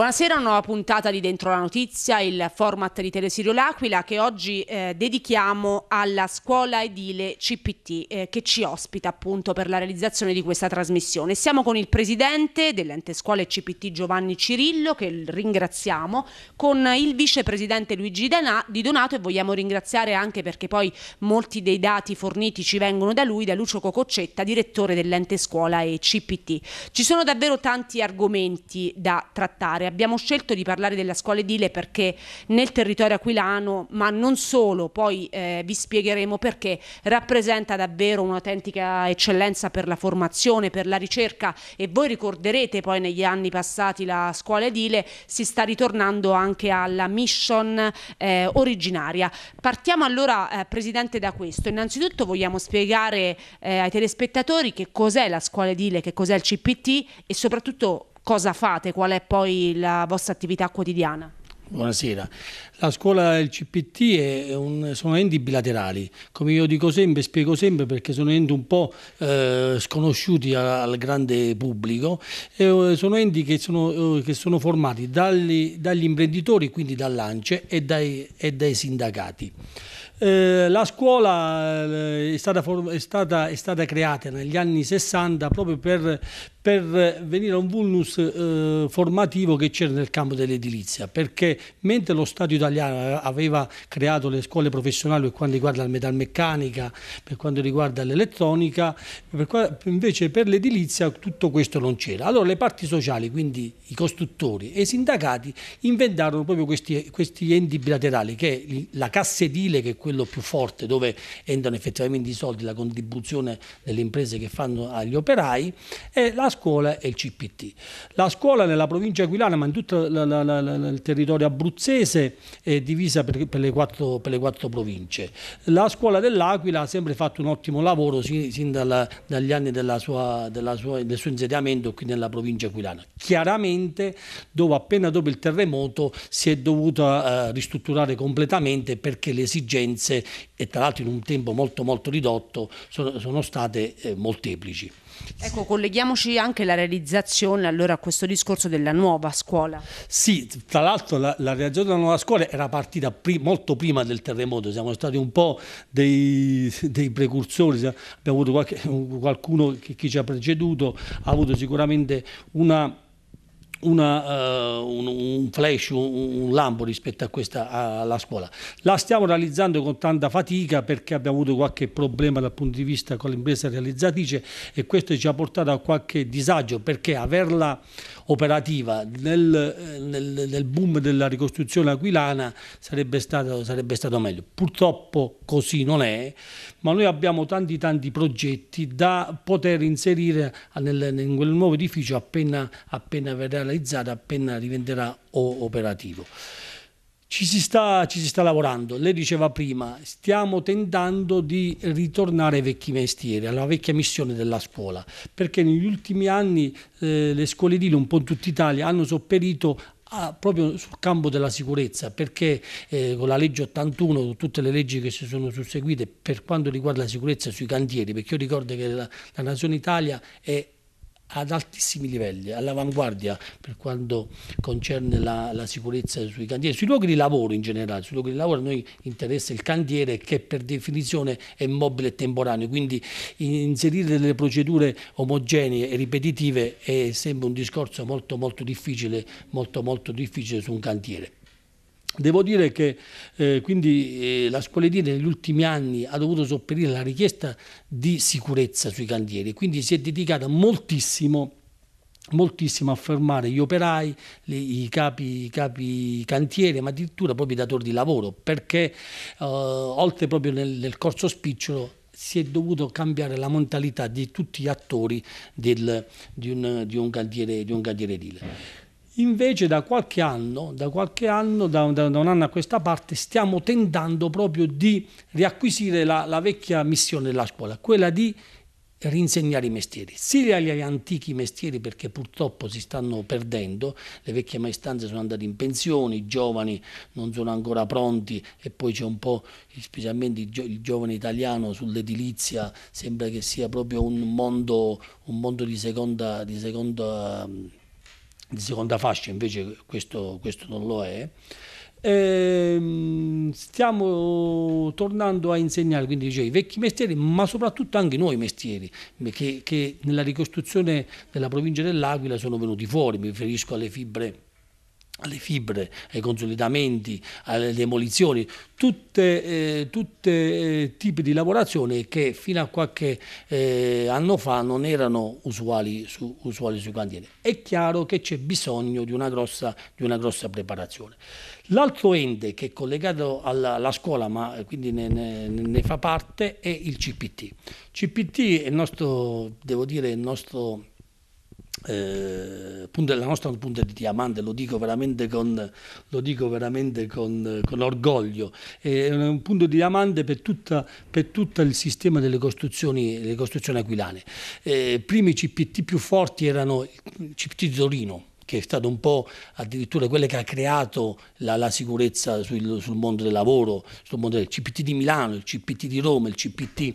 Buonasera, una nuova puntata di Dentro la Notizia, il format di Telesirio L'Aquila che oggi eh, dedichiamo alla scuola edile CPT eh, che ci ospita appunto per la realizzazione di questa trasmissione. Siamo con il presidente dell'ente scuole CPT Giovanni Cirillo che ringraziamo, con il vicepresidente Luigi Di Donato e vogliamo ringraziare anche perché poi molti dei dati forniti ci vengono da lui, da Lucio Cococcetta, direttore dell'ente scuola e CPT. Ci sono davvero tanti argomenti da trattare. Abbiamo scelto di parlare della scuola edile perché nel territorio aquilano, ma non solo, poi eh, vi spiegheremo perché rappresenta davvero un'autentica eccellenza per la formazione, per la ricerca e voi ricorderete poi negli anni passati la scuola edile si sta ritornando anche alla mission eh, originaria. Partiamo allora eh, Presidente da questo. Innanzitutto vogliamo spiegare eh, ai telespettatori che cos'è la scuola edile, che cos'è il CPT e soprattutto cosa fate, qual è poi la vostra attività quotidiana? Buonasera. La scuola e il CPT un, sono enti bilaterali, come io dico sempre, spiego sempre perché sono enti un po' eh, sconosciuti al, al, grande pubblico, e, eh, sono enti che sono, eh, che sono formati dagli, dagli, imprenditori, quindi dall'ANCE e dai, e dai sindacati. Eh, la scuola eh, è, stata è, stata, è stata, creata negli anni 60 proprio per, per venire a un vulnus eh, formativo che c'era nel campo dell'edilizia, perché mentre lo Stato italiano eh, aveva creato le scuole professionali per quanto riguarda la metalmeccanica, per quanto riguarda l'elettronica, invece per l'edilizia tutto questo non c'era. Allora le parti sociali, quindi i costruttori e i sindacati, inventarono proprio questi, questi enti bilaterali, che la cassa edile, che è quella quello più forte dove entrano effettivamente i soldi, la contribuzione delle imprese che fanno agli operai, e la scuola e il CPT. La scuola nella provincia aquilana, ma in tutto la, la, la, il territorio abruzzese, è divisa per, per, le quattro, per, le quattro, province. La scuola dell'Aquila ha sempre fatto un ottimo lavoro sin, sin dalla, dagli anni della sua, della sua, del suo insediamento qui nella provincia aquilana. Chiaramente dove appena dopo il terremoto si è dovuta eh, ristrutturare completamente perché le esigenze esperienze e tra l'altro in un tempo molto molto ridotto sono, sono state eh, molteplici. Ecco, colleghiamoci anche alla realizzazione allora a questo discorso della nuova scuola. Sì, tra l'altro la, la realizzazione della nuova scuola era partita pri, molto prima del terremoto, siamo stati un po' dei, dei precursori, abbiamo avuto qualche, qualcuno che chi ci ha preceduto ha avuto sicuramente una una, uh, un, un, flash, un, un, lampo rispetto a questa alla scuola. La stiamo realizzando con tanta fatica perché abbiamo avuto qualche problema dal punto di vista con l'impresa realizzatrice e questo ci ha portato a qualche disagio perché averla operativa nel, nel, nel boom della ricostruzione aquilana sarebbe stato, sarebbe stato meglio. Purtroppo così non è, ma noi abbiamo tanti tanti progetti da poter inserire nel, in quel nuovo edificio appena, appena verrà realizzare appena diventerà operativo. Ci si, sta, ci si, sta, lavorando, lei diceva prima, stiamo tentando di ritornare ai vecchi mestieri, alla vecchia missione della scuola, perché negli ultimi anni eh, le scuole edili un po' in tutta Italia hanno sopperito Ah, proprio sul campo della sicurezza, perché eh, con la legge 81, con tutte le leggi che si sono susseguite per quanto riguarda la sicurezza sui cantieri, perché io ricordo che la, la Nazione Italia è ad altissimi livelli, all'avanguardia per quanto concerne la, la, sicurezza sui cantieri, sui luoghi di lavoro in generale, sui luoghi di lavoro a noi interessa il cantiere che per definizione è mobile e temporaneo, quindi inserire delle procedure omogenee e ripetitive è sempre un discorso molto molto difficile, molto molto difficile su un cantiere. Devo dire che eh, quindi eh, la scuola negli ultimi anni ha dovuto sopperire alla richiesta di sicurezza sui cantieri, quindi si è dedicata moltissimo moltissimo a fermare gli operai, i, capi, i capi cantieri, ma addirittura proprio i datori di lavoro, perché eh, oltre proprio nel, nel corso spicciolo si è dovuto cambiare la mentalità di tutti gli attori del, di, un, di, di un cantiere edile. Invece da qualche anno, da, qualche anno da, da, da, un anno a questa parte, stiamo tentando proprio di riacquisire la, la vecchia missione della scuola, quella di rinsegnare i mestieri, sia gli antichi mestieri perché purtroppo si stanno perdendo, le vecchie maestranze sono andate in pensione, i giovani non sono ancora pronti e poi c'è un po', specialmente il, giovane italiano sull'edilizia, sembra che sia proprio un mondo, un mondo di seconda... Di seconda di seconda fascia, invece questo, questo non lo è. E ehm, stiamo tornando a insegnare quindi dicevo, i vecchi mestieri ma soprattutto anche i nuovi mestieri che, che nella ricostruzione della provincia dell'Aquila sono venuti fuori mi riferisco alle fibre alle fibre, ai consolidamenti, alle demolizioni, tutte, eh, tutte eh, tipi di lavorazioni che fino a qualche eh, anno fa non erano usuali, su, usuali sui cantieri. È chiaro che c'è bisogno di una grossa, di una grossa preparazione. L'altro ente che è collegato alla, alla scuola, ma eh, quindi ne, ne, ne, fa parte, è il CPT. CPT è il nostro, devo dire, il nostro eh, la nostra punta di diamante, lo dico veramente con, dico veramente con, con orgoglio, è un punto di diamante per, tutta, per tutto il sistema delle costruzioni, costruzioni aquilane. Eh, I primi CPT più forti erano il CPT di Torino, che è stato un po' addirittura quello che ha creato la, la sicurezza sul, sul mondo del lavoro, sul mondo del CPT di Milano, il CPT di Roma, il CPT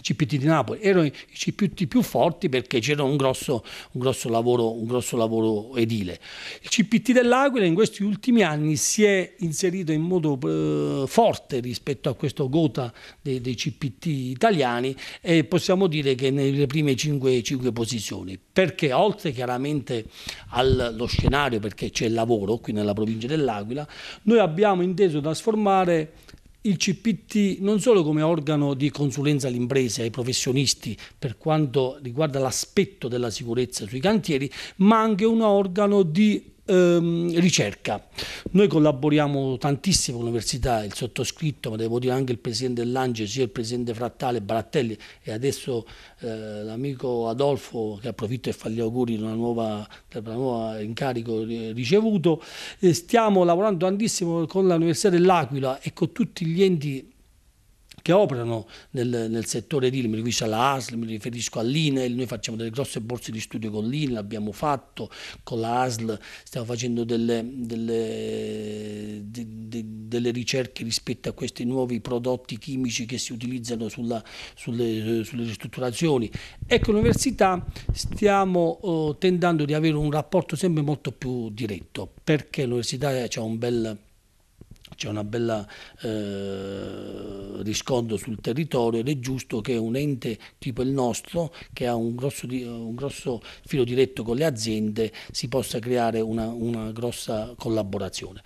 CPT di Napoli, erano i CPT più forti perché c'era un grosso, un grosso, lavoro, un grosso lavoro, edile. Il CPT dell'Aquila in questi ultimi anni si è inserito in modo eh, forte rispetto a questo gota dei, dei, CPT italiani e possiamo dire che nelle prime 5, 5 posizioni, perché oltre chiaramente allo scenario, perché c'è il lavoro qui nella provincia dell'Aquila, noi abbiamo inteso trasformare il CPT non solo come organo di consulenza alle imprese, ai professionisti per quanto riguarda l'aspetto della sicurezza sui cantieri, ma anche un organo di ehm, ricerca. Noi collaboriamo tantissimo con l'università, il sottoscritto, ma devo dire anche il presidente dell'Ange, sia il presidente Frattale, Barattelli e adesso eh, l'amico Adolfo che approfitto e fa gli auguri per una nuovo incarico ricevuto. Eh, stiamo lavorando tantissimo con l'Università dell'Aquila e con tutti gli enti che operano nel, nel settore edile, mi riferisco all'ASL, mi riferisco all'INEL, noi facciamo delle grosse borse di studio con l'INEL, l'abbiamo fatto, con l'ASL stiamo facendo delle, delle, de, de, delle, ricerche rispetto a questi nuovi prodotti chimici che si utilizzano sulla, sulle, sulle, ristrutturazioni. Ecco, l'università stiamo oh, tentando di avere un rapporto sempre molto più diretto, perché l'università ha un bel c'è un bel eh, riscontro sul territorio ed è giusto che un ente tipo il nostro che ha un grosso, un grosso filo diretto con le aziende si possa creare una, una grossa collaborazione.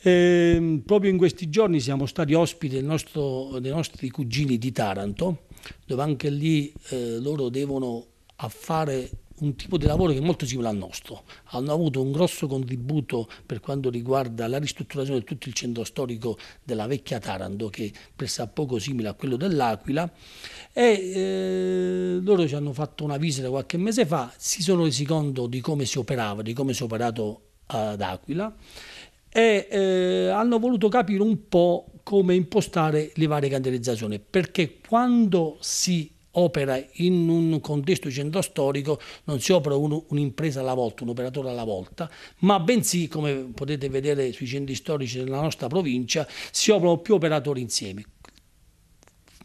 E, ehm, proprio in questi giorni siamo stati ospiti del nostro, dei nostri cugini di Taranto dove anche lì eh, loro devono affare un tipo di lavoro che è molto simile al nostro. Hanno avuto un grosso contributo per quanto riguarda la ristrutturazione di tutto il centro storico della vecchia Taranto, che è pressappoco simile a quello dell'Aquila, e eh, loro ci hanno fatto una visita qualche mese fa, si sono resi conto di come si operava, di come si è operato ad Aquila e eh, hanno voluto capire un po' come impostare le varie candelizzazioni perché quando si opera in un contesto centro storico, non si opera uno, un'impresa alla volta, un operatore alla volta, ma bensì, come potete vedere sui centri storici della nostra provincia, si operano più operatori insieme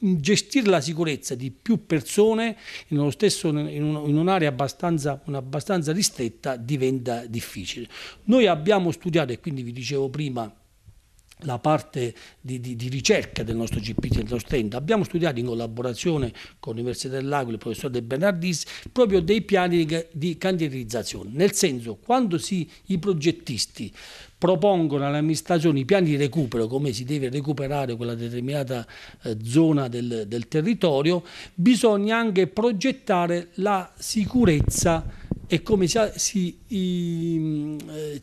gestire la sicurezza di più persone in, stesso, in un'area abbastanza, un abbastanza, ristretta diventa difficile. Noi abbiamo studiato, e quindi vi dicevo prima, la parte di, di, di, ricerca del nostro GPT, del nostro stand. Abbiamo studiato in collaborazione con l'Università dell'Aquila e il professor De Bernardis proprio dei piani di, di candidatizzazione, nel senso quando si, i progettisti propongono all'amministrazione i piani di recupero, come si deve recuperare quella determinata eh, zona del, del territorio, bisogna anche progettare la sicurezza e come si, si,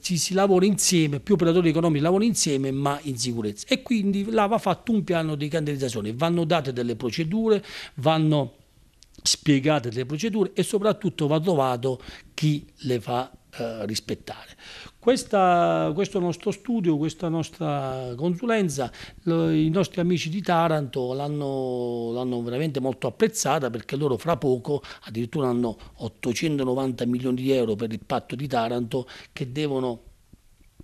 ci si lavora insieme, più operatori economici lavorano insieme ma in sicurezza e quindi là va fatto un piano di candelizzazione, vanno date delle procedure, vanno spiegate delle procedure e soprattutto va trovato chi le fa eh, rispettare. Questa, questo nostro studio, questa nostra consulenza, lo, i nostri amici di Taranto l'hanno veramente molto apprezzata perché loro fra poco addirittura hanno 890 milioni di euro per il patto di Taranto che devono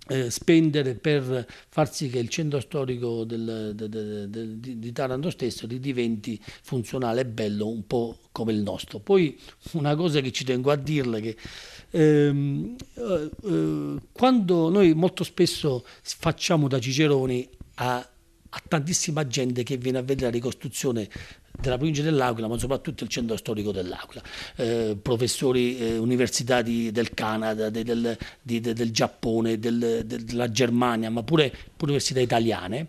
eh, spendere per far sì che il centro storico del, de, de, de, di Taranto stesso ridiventi funzionale e bello un po' come il nostro. Poi una cosa che ci tengo a dirle che ehm, eh, eh quando noi molto spesso facciamo da Ciceroni a, a tantissima gente che viene a vedere la ricostruzione della provincia dell'Aquila, ma soprattutto il centro storico dell'Aquila. Eh, professori eh, università del Canada, de, del, di, de, del, Giappone, del, de, della Germania, ma pure, pure università italiane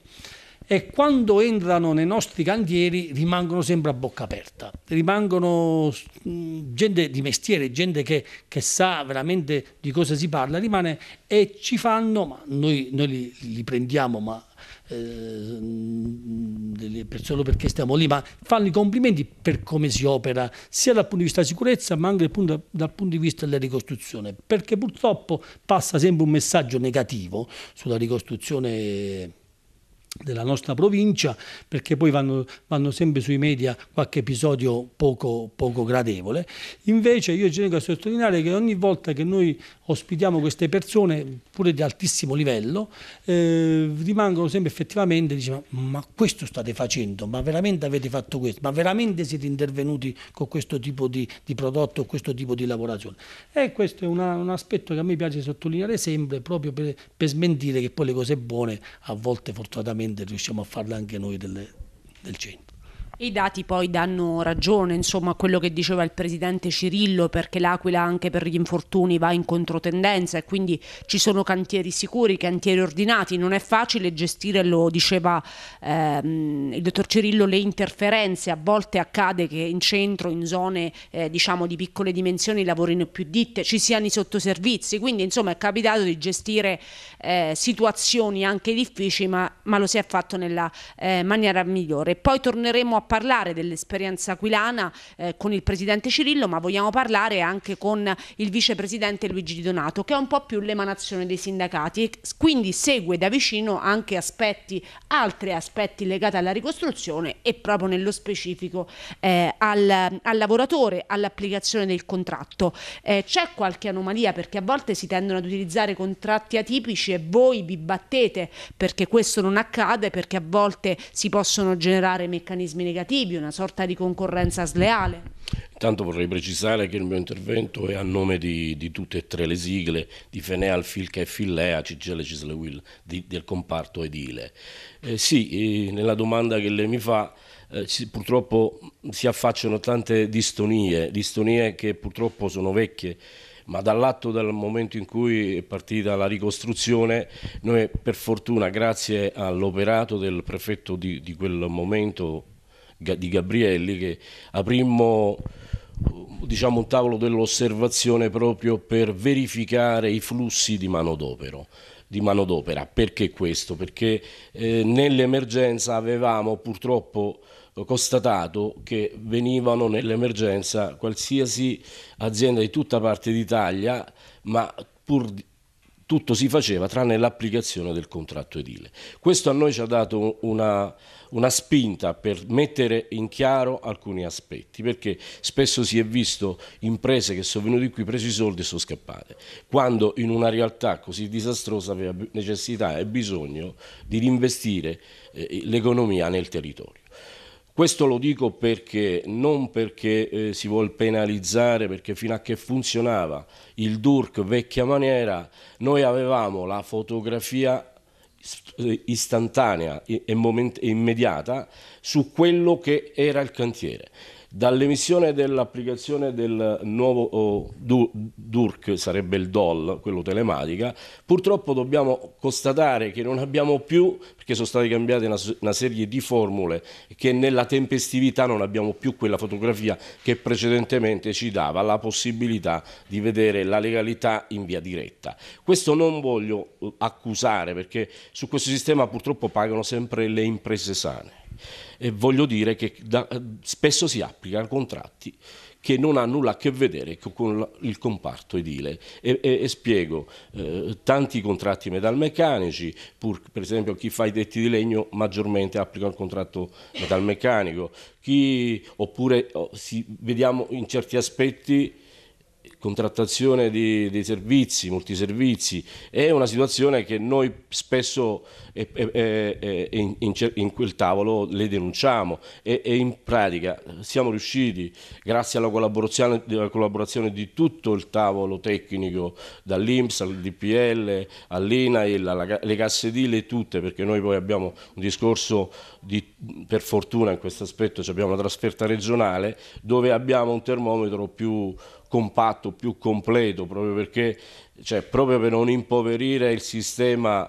e quando entrano nei nostri cantieri rimangono sempre a bocca aperta, rimangono mm, gente di mestiere, gente che, che sa veramente di cosa si parla, rimane e ci fanno, ma noi, noi li, li prendiamo, ma eh, per, solo perché stiamo lì, ma fanno i complimenti per come si opera, sia dal punto di vista della sicurezza, ma anche dal punto, dal punto di vista della ricostruzione, perché purtroppo passa sempre un messaggio negativo sulla ricostruzione della nostra provincia perché poi vanno, vanno, sempre sui media qualche episodio poco, poco gradevole invece io ci tengo a sottolineare che ogni volta che noi ospitiamo queste persone pure di altissimo livello eh, rimangono sempre effettivamente diciamo, ma questo state facendo ma veramente avete fatto questo ma veramente siete intervenuti con questo tipo di, di prodotto questo tipo di lavorazione e questo è una, un aspetto che a me piace sottolineare sempre proprio per, per smentire che poi le cose buone a volte fortunatamente veramente riusciamo a farle anche noi delle, del centro. I dati poi danno ragione, insomma, a quello che diceva il presidente Cirillo, perché l'Aquila anche per gli infortuni va in controtendenza e quindi ci sono cantieri sicuri, cantieri ordinati, non è facile gestire, lo diceva ehm, il dottor Cirillo, le interferenze, a volte accade che in centro, in zone eh, diciamo di piccole dimensioni lavorino più ditte, ci siano i sottoservizi, quindi insomma è capitato di gestire eh, situazioni anche difficili, ma, ma, lo si è fatto nella eh, maniera migliore. Poi torneremo a parlare dell'esperienza aquilana eh, con il presidente Cirillo, ma vogliamo parlare anche con il vicepresidente Luigi Di Donato, che è un po' più l'emanazione dei sindacati e quindi segue da vicino anche aspetti, altri aspetti legati alla ricostruzione e proprio nello specifico eh, al, al, lavoratore, all'applicazione del contratto. Eh, c'è qualche anomalia perché a volte si tendono ad utilizzare contratti atipici e voi vi battete perché questo non accade, perché a volte si possono generare meccanismi negativi negativi, una sorta di concorrenza sleale. Intanto vorrei precisare che il mio intervento è a nome di, di tutte e tre le sigle di Feneal, Filca e Fillea, Cigele, Cisle Will, di, del comparto edile. Eh, sì, eh, nella domanda che lei mi fa, eh, si, purtroppo si affacciano tante distonie, distonie che purtroppo sono vecchie ma dall'atto dal momento in cui è partita la ricostruzione, noi per fortuna, grazie all'operato del prefetto di, di quel momento, di Gabrielli che aprimmo uh, diciamo, un tavolo dell'osservazione proprio per verificare i flussi di manodopera. Di manodopera. Perché questo? Perché eh, nell'emergenza avevamo purtroppo eh, constatato che venivano nell'emergenza qualsiasi azienda di tutta parte d'Italia, ma pur tutto si faceva tranne l'applicazione del contratto edile. Questo a noi ci ha dato una, una, spinta per mettere in chiaro alcuni aspetti, perché spesso si è visto imprese che sono venute qui, presi i soldi e sono scappate, quando in una realtà così disastrosa aveva necessità e bisogno di reinvestire eh, l'economia nel territorio. Questo lo dico perché, non perché eh, si vuole penalizzare, perché fino a che funzionava il DURC vecchia maniera, noi avevamo la fotografia istantanea e immediata su quello che era il cantiere. Dall'emissione dell'applicazione del nuovo oh, DURC, sarebbe il DOL, quello telematica, purtroppo dobbiamo constatare che non abbiamo più, perché sono state cambiate una, una serie di formule, che nella tempestività non abbiamo più quella fotografia che precedentemente ci dava la possibilità di vedere la legalità in via diretta. Questo non voglio uh, accusare perché su questo sistema purtroppo pagano sempre le imprese sane. E voglio dire che da, spesso si applicano contratti che non hanno nulla a che vedere con il comparto edile. E, e, e spiego, eh, tanti contratti metalmeccanici, pur, per esempio chi fa i tetti di legno maggiormente applica il contratto metalmeccanico, chi, oppure oh, si, vediamo in certi aspetti contrattazione di, dei servizi, multiservizi, è una situazione che noi spesso eh, eh, eh, eh in, in, quel tavolo le denunciamo e, e, in pratica siamo riusciti, grazie alla collaborazione, alla collaborazione di tutto il tavolo tecnico, dall'Inps al DPL, all'INAIL, alle casse edile tutte, perché noi poi abbiamo un discorso di, per fortuna in questo aspetto, cioè abbiamo una trasferta regionale dove abbiamo un termometro più compatto, più completo, proprio, perché, cioè, proprio per non impoverire il sistema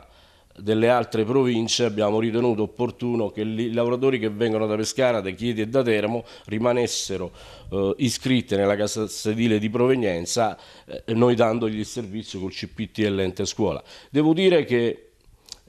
delle altre province abbiamo ritenuto opportuno che i lavoratori che vengono da Pescara, da Chieti e da Teramo rimanessero eh, iscritti nella casa sedile di provenienza, eh, noi dandogli il servizio col CPT e l'ente scuola. Devo dire che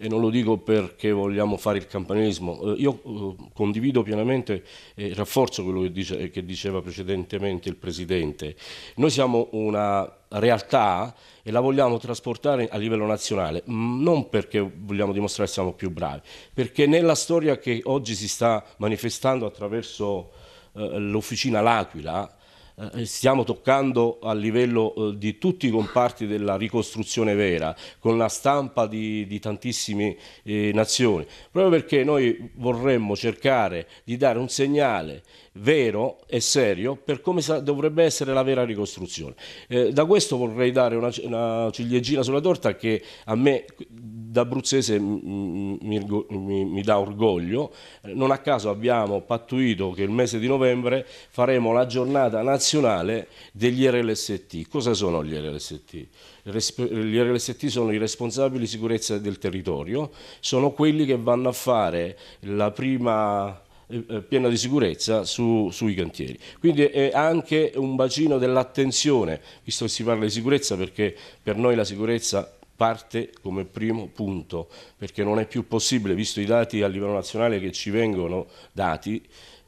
e non lo dico perché vogliamo fare il campanilismo, eh, io eh, condivido pienamente e rafforzo quello che, dice, che diceva precedentemente il Presidente. Noi siamo una realtà e la vogliamo trasportare a livello nazionale, non perché vogliamo dimostrare che siamo più bravi, perché nella storia che oggi si sta manifestando attraverso eh, l'officina L'Aquila, eh, eh, stiamo toccando a livello eh, di tutti i comparti della ricostruzione vera, con la stampa di, di tantissime nazioni, proprio perché noi vorremmo cercare di dare un segnale vero e serio per come dovrebbe essere la vera ricostruzione. Eh, da questo vorrei dare una, una ciliegina sulla torta che a me da abruzzese mi, mi, mi, dà orgoglio, non a caso abbiamo pattuito che il mese di novembre faremo la giornata nazionale degli RLST. Cosa sono gli RLST? Gli RLST sono i responsabili di sicurezza del territorio, sono quelli che vanno a fare la prima eh, eh, piena di sicurezza su, sui cantieri. Quindi è anche un bacino dell'attenzione, visto che si parla di sicurezza, perché per noi la sicurezza parte come primo punto, perché non è più possibile, visto i dati a livello nazionale che ci vengono dati,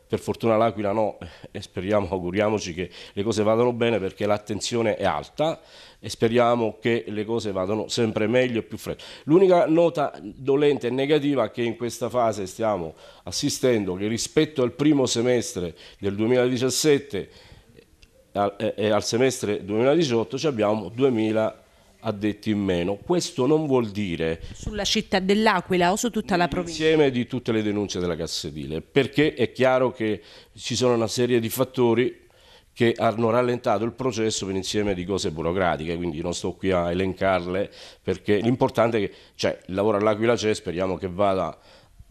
per fortuna l'Aquila no, e speriamo, auguriamoci che le cose vadano bene perché l'attenzione è alta e speriamo che le cose vadano sempre meglio e più fredde. L'unica nota dolente e negativa che in questa fase stiamo assistendo, che rispetto al primo semestre del 2017 e eh, eh, al semestre 2018 abbiamo 2000 addetti in meno. Questo non vuol dire... Sulla città dell'Aquila o su tutta la provincia? Insieme di tutte le denunce della Cassedile, perché è chiaro che ci sono una serie di fattori che hanno rallentato il processo per insieme di cose burocratiche, quindi non sto qui a elencarle perché l'importante è che cioè, il lavoro all'Aquila c'è, speriamo che vada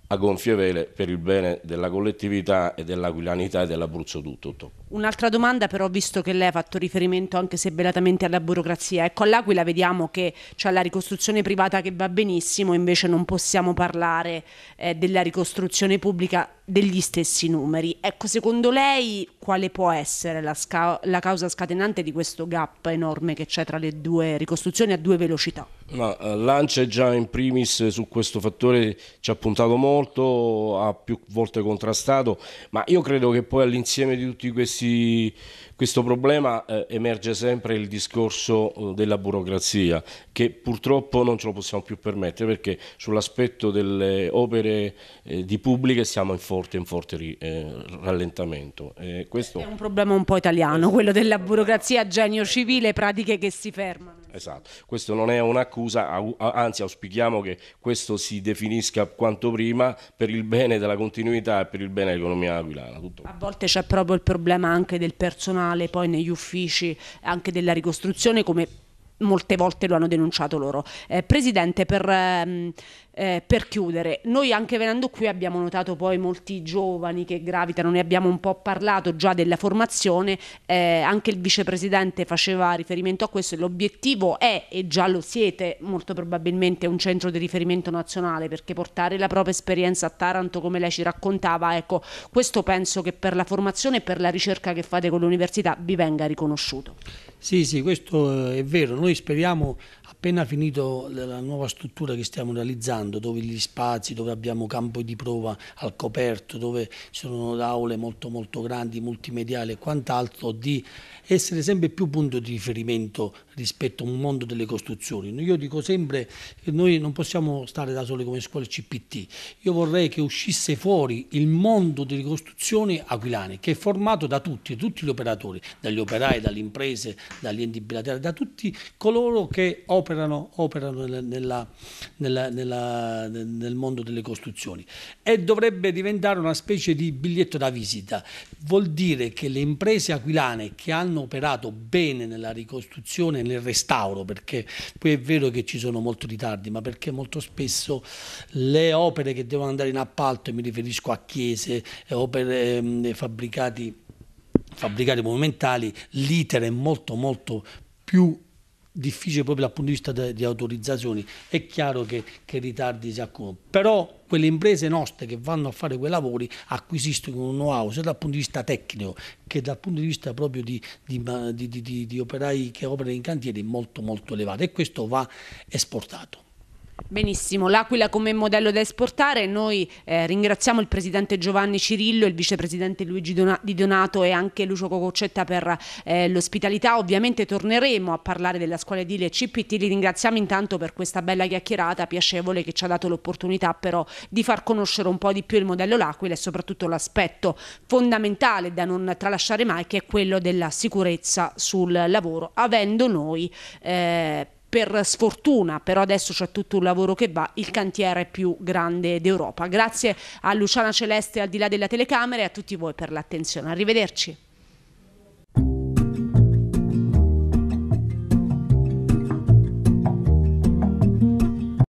a gonfie vele per il bene della collettività e dell'aquilanità e dell'Abruzzo tutto. Un'altra domanda però, visto che lei ha fatto riferimento anche se belatamente alla burocrazia, ecco all'Aquila vediamo che c'è la ricostruzione privata che va benissimo, invece non possiamo parlare eh, della ricostruzione pubblica degli stessi numeri. Ecco, secondo lei quale può essere la, sca- la causa scatenante di questo gap enorme che c'è tra le due ricostruzioni a due velocità? Ma eh, l'ANCE già in primis su questo fattore ci ha puntato molto, ha più volte contrastato, ma io credo che poi all'insieme di tutti questi questi, questo problema eh, emerge sempre il discorso mm, della burocrazia, che purtroppo non ce lo possiamo più permettere perché sull'aspetto delle opere eh, di pubbliche siamo in forte, in forte ri, eh, rallentamento. Eh, questo... È un problema un po' italiano, quello della burocrazia, genio civile, pratiche che si fermano. Esatto, questo non è un'accusa, anzi auspichiamo che questo si definisca quanto prima per il bene della continuità e per il bene dell'economia aquilana. Tutto. A volte c'è proprio il problema anche del personale, poi negli uffici, anche della ricostruzione, come molte volte lo hanno denunciato loro. Eh, Presidente, per, ehm, eh, per, chiudere, noi anche venendo qui abbiamo notato poi molti giovani che gravitano, ne abbiamo un po' parlato già della formazione, eh, anche il vicepresidente faceva riferimento a questo, l'obiettivo è, e già lo siete molto probabilmente, un centro di riferimento nazionale, perché portare la propria esperienza a Taranto, come lei ci raccontava, ecco, questo penso che per la formazione e per la ricerca che fate con l'università vi venga riconosciuto. Sì, sì, questo eh, è vero. Noi noi speriamo Appena finito la nuova struttura che stiamo realizzando, dove gli spazi, dove abbiamo campo di prova al coperto, dove ci sono aule molto molto grandi, multimediali e quant'altro, di essere sempre più punto di riferimento rispetto a un mondo delle costruzioni. Io dico sempre che noi non possiamo stare da soli come scuole CPT, io vorrei che uscisse fuori il mondo delle costruzioni aquilane, che è formato da tutti, tutti gli operatori, dagli operai, dalle imprese, dagli enti bilaterali, da tutti coloro che operano operano, operano nella, nella, nella, nel mondo delle costruzioni e dovrebbe diventare una specie di biglietto da visita. Vuol dire che le imprese aquilane che hanno operato bene nella ricostruzione e nel restauro, perché poi è vero che ci sono molti ritardi, ma perché molto spesso le opere che devono andare in appalto, e mi riferisco a chiese, eh, opere ehm, fabbricati fabbricati monumentali, l'iter è molto molto più difficile proprio dal punto di vista di autorizzazioni, è chiaro che, che ritardi si accumulano. Però quelle imprese nostre che vanno a fare quei lavori acquisiscono un know-how sia dal punto di vista tecnico che dal punto di vista proprio di, di, di, di operai che operano in cantieri molto molto elevato e questo va esportato. Benissimo, l'Aquila come modello da esportare, noi eh, ringraziamo il Presidente Giovanni Cirillo, il Vicepresidente Luigi Di Donato e anche Lucio Cococcetta per eh, l'ospitalità, ovviamente torneremo a parlare della scuola edile CPT, li ringraziamo intanto per questa bella chiacchierata piacevole che ci ha dato l'opportunità però di far conoscere un po' di più il modello L'Aquila e soprattutto l'aspetto fondamentale da non tralasciare mai che è quello della sicurezza sul lavoro, avendo noi... Eh, per sfortuna, però adesso c'è tutto un lavoro che va, il cantiere più grande d'Europa. Grazie a Luciana Celeste al di là della telecamera e a tutti voi per l'attenzione. Arrivederci.